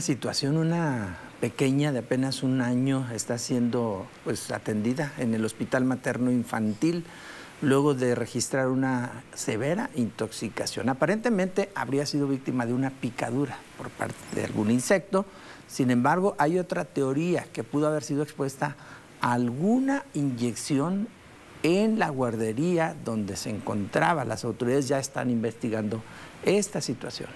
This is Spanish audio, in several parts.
situación, una pequeña de apenas un año, está siendo pues, atendida en el Hospital Materno Infantil luego de registrar una severa intoxicación. Aparentemente habría sido víctima de una picadura por parte de algún insecto. Sin embargo, hay otra teoría que pudo haber sido expuesta a alguna inyección en la guardería donde se encontraba. Las autoridades ya están investigando esta situación.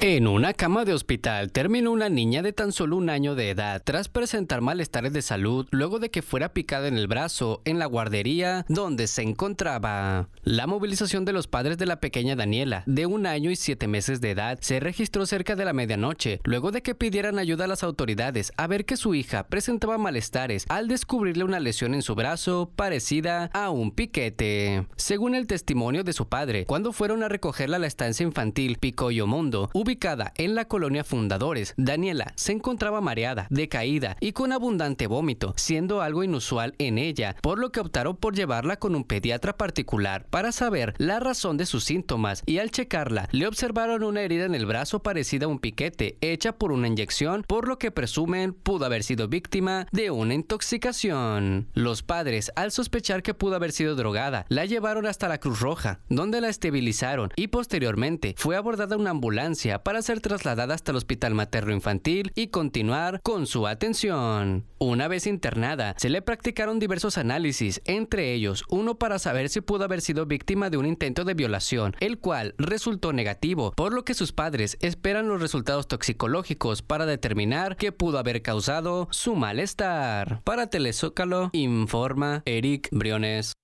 En una cama de hospital terminó una niña de tan solo un año de edad tras presentar malestares de salud luego de que fuera picada en el brazo en la guardería donde se encontraba. La movilización de los padres de la pequeña Daniela, de un año y siete meses de edad, se registró cerca de la medianoche luego de que pidieran ayuda a las autoridades a ver que su hija presentaba malestares al descubrirle una lesión en su brazo parecida a un piquete. Según el testimonio de su padre, cuando fueron a recogerla a la estancia infantil Picoyo Mundo, ubicada en la colonia Fundadores. Daniela se encontraba mareada, decaída y con abundante vómito, siendo algo inusual en ella, por lo que optaron por llevarla con un pediatra particular para saber la razón de sus síntomas y al checarla le observaron una herida en el brazo parecida a un piquete hecha por una inyección, por lo que presumen pudo haber sido víctima de una intoxicación. Los padres, al sospechar que pudo haber sido drogada, la llevaron hasta la Cruz Roja, donde la estabilizaron y posteriormente fue abordada una ambulancia para ser trasladada hasta el Hospital Materno Infantil y continuar con su atención. Una vez internada, se le practicaron diversos análisis, entre ellos uno para saber si pudo haber sido víctima de un intento de violación, el cual resultó negativo, por lo que sus padres esperan los resultados toxicológicos para determinar qué pudo haber causado su malestar. Para Telezócalo, informa Eric Briones.